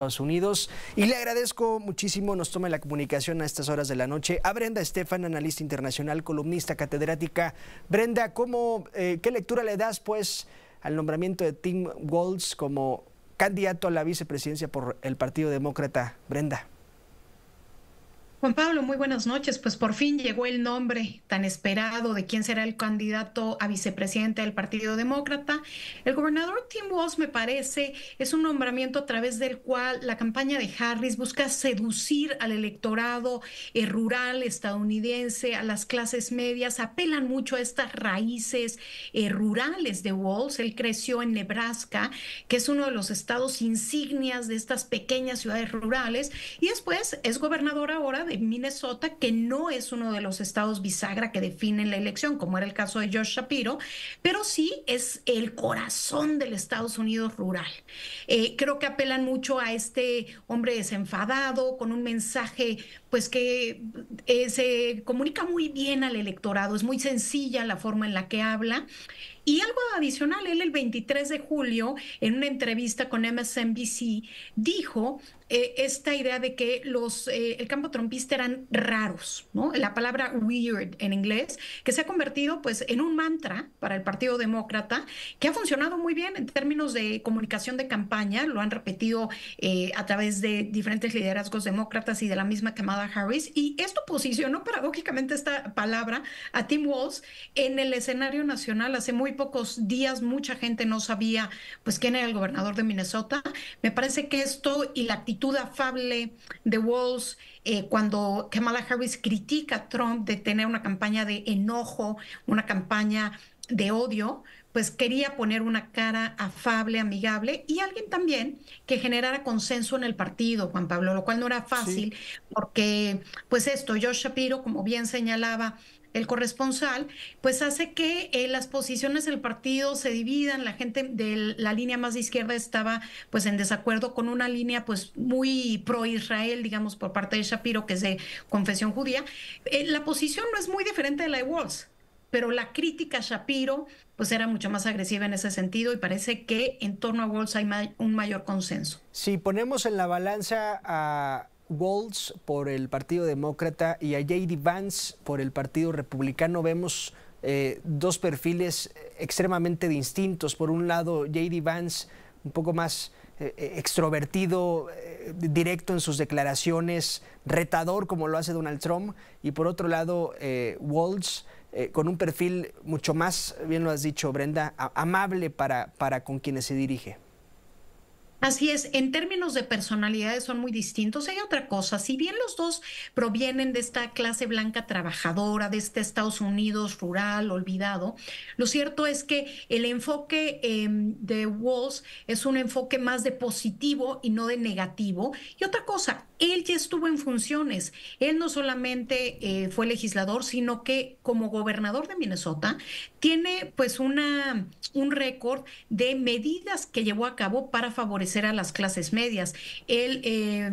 Estados Unidos. Y le agradezco muchísimo, nos tome la comunicación a estas horas de la noche, a Brenda Estefan, analista internacional, columnista, catedrática. Brenda, ¿cómo, eh, ¿qué lectura le das pues al nombramiento de Tim Golds como candidato a la vicepresidencia por el Partido Demócrata? Brenda. Juan Pablo, muy buenas noches. Pues por fin llegó el nombre tan esperado de quién será el candidato a vicepresidente del Partido Demócrata. El gobernador Tim Walz, me parece, es un nombramiento a través del cual la campaña de Harris busca seducir al electorado eh, rural estadounidense, a las clases medias. Apelan mucho a estas raíces eh, rurales de Walls. Él creció en Nebraska, que es uno de los estados insignias de estas pequeñas ciudades rurales. Y después es gobernador ahora de Minnesota, que no es uno de los estados bisagra que definen la elección, como era el caso de Josh Shapiro, pero sí es el corazón del Estados Unidos rural. Eh, creo que apelan mucho a este hombre desenfadado, con un mensaje pues que eh, se comunica muy bien al electorado, es muy sencilla la forma en la que habla. Y algo adicional, él el 23 de julio, en una entrevista con MSNBC, dijo eh, esta idea de que los, eh, el campo trompista eran raros, ¿no? la palabra weird en inglés, que se ha convertido pues, en un mantra para el Partido Demócrata, que ha funcionado muy bien en términos de comunicación de campaña, lo han repetido a través de diferentes liderazgos demócratas y de la misma camada Harris y esto posicionó paradójicamente esta palabra a Tim Walls en el escenario nacional. Hace muy pocos días mucha gente no sabía pues quién era el gobernador de Minnesota. Me parece que esto y la actitud afable de Walls eh, cuando Kamala Harris critica a Trump de tener una campaña de enojo, una campaña de odio, pues quería poner una cara afable, amigable y alguien también que generara consenso en el partido, Juan Pablo, lo cual no era fácil porque pues esto, Josh Shapiro, como bien señalaba el corresponsal, pues hace que eh, las posiciones del partido se dividan, la gente de la línea más de izquierda estaba pues en desacuerdo con una línea pues muy pro Israel, digamos, por parte de Shapiro, que es de confesión judía. Eh, la posición no es muy diferente de la de Walls pero la crítica Shapiro pues era mucho más agresiva en ese sentido y parece que en torno a Walls hay un mayor consenso. Si ponemos en la balanza a Walls por el Partido Demócrata y a J.D. Vance por el Partido Republicano, vemos eh, dos perfiles eh, extremadamente distintos. Por un lado, J.D. Vance un poco más eh, extrovertido, eh, directo en sus declaraciones, retador como lo hace Donald Trump, y por otro lado eh, Waltz, eh, con un perfil mucho más, bien lo has dicho Brenda, amable para, para con quienes se dirige. Así es, en términos de personalidades son muy distintos. Hay otra cosa, si bien los dos provienen de esta clase blanca trabajadora, de este Estados Unidos rural, olvidado, lo cierto es que el enfoque em, de Walls es un enfoque más de positivo y no de negativo. Y otra cosa, él ya estuvo en funciones. Él no solamente eh, fue legislador, sino que como gobernador de Minnesota tiene pues una, un récord de medidas que llevó a cabo para favorecer era las clases medias. Él, eh,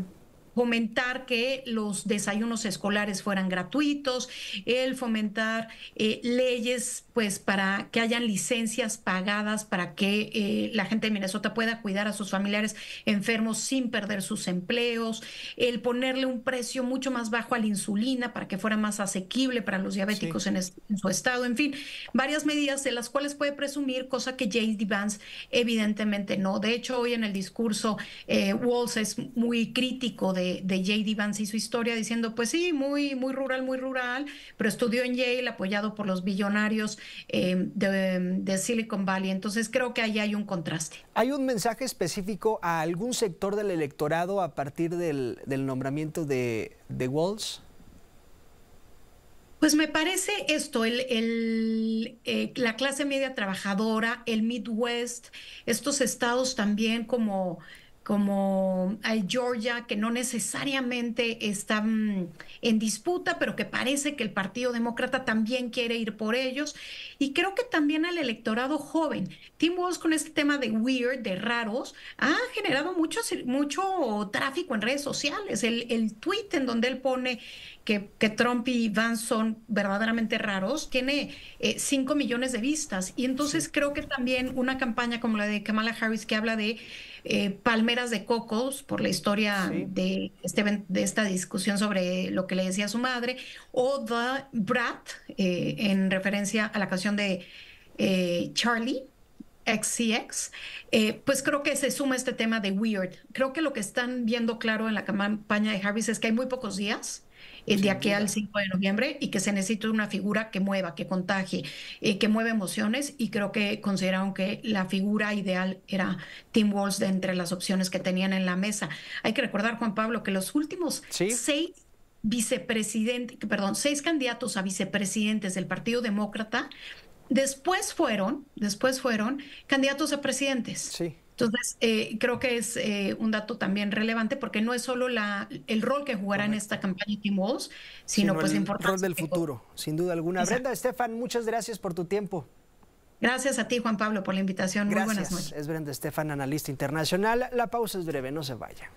fomentar que los desayunos escolares fueran gratuitos, el fomentar eh, leyes pues para que hayan licencias pagadas para que eh, la gente de Minnesota pueda cuidar a sus familiares enfermos sin perder sus empleos, el ponerle un precio mucho más bajo a la insulina para que fuera más asequible para los diabéticos en, su estado, en fin, varias medidas de las cuales puede presumir, cosa que James Vance evidentemente no. De hecho, hoy en el discurso, eh, Walls es muy crítico de de, J.D. Vance y su historia, diciendo, pues sí, muy, muy rural, muy rural, pero estudió en Yale, apoyado por los billonarios em, de, Silicon Valley. Entonces creo que ahí hay un contraste. ¿Hay un mensaje específico a algún sector del electorado a partir del, nombramiento de, de Walls? Pues me parece esto, el, el, eh, la clase media trabajadora, el Midwest, estos estados también como como Georgia, que no necesariamente están mm, en disputa, pero que parece que el Partido Demócrata también quiere ir por ellos. Y creo que también al electorado joven. Tim Woods con este tema de weird, de raros, ha generado mucho, mucho tráfico en redes sociales. El, el tweet en donde él pone que, Trump y Vance son verdaderamente raros, tiene 5 eh, millones de vistas. Y entonces creo que también una campaña como la de Kamala Harris que habla de eh, palmeras de cocos por la historia de, este, de esta discusión sobre lo que le decía su madre, o The Brat, eh, en referencia a la canción de eh, Charlie. XCX, pues creo que se suma este tema de Weird. Creo que lo que están viendo claro en la campaña de Harris es que hay muy pocos días el eh, de aquí al 5 de noviembre y que se necesita una figura que mueva, que contagie, eh, que mueva emociones y creo que consideraron que la figura ideal era Tim Walls de entre las opciones que tenían en la mesa. Hay que recordar, Juan Pablo, que los últimos seis vicepresidentes, perdón, seis candidatos a vicepresidentes del Partido Demócrata, después fueron, después fueron candidatos a presidentes. Sí. Entonces, eh, creo que es eh, un dato también relevante porque no es solo la, el rol que jugará en esta campaña Team Walls, sino, pues pues el rol del futuro, sin duda alguna. Brenda, Estefan, muchas gracias por tu tiempo. Gracias a ti, Juan Pablo, por la invitación. Muy buenas noches. Es Brenda Estefan, analista internacional. La pausa es breve, no se vaya.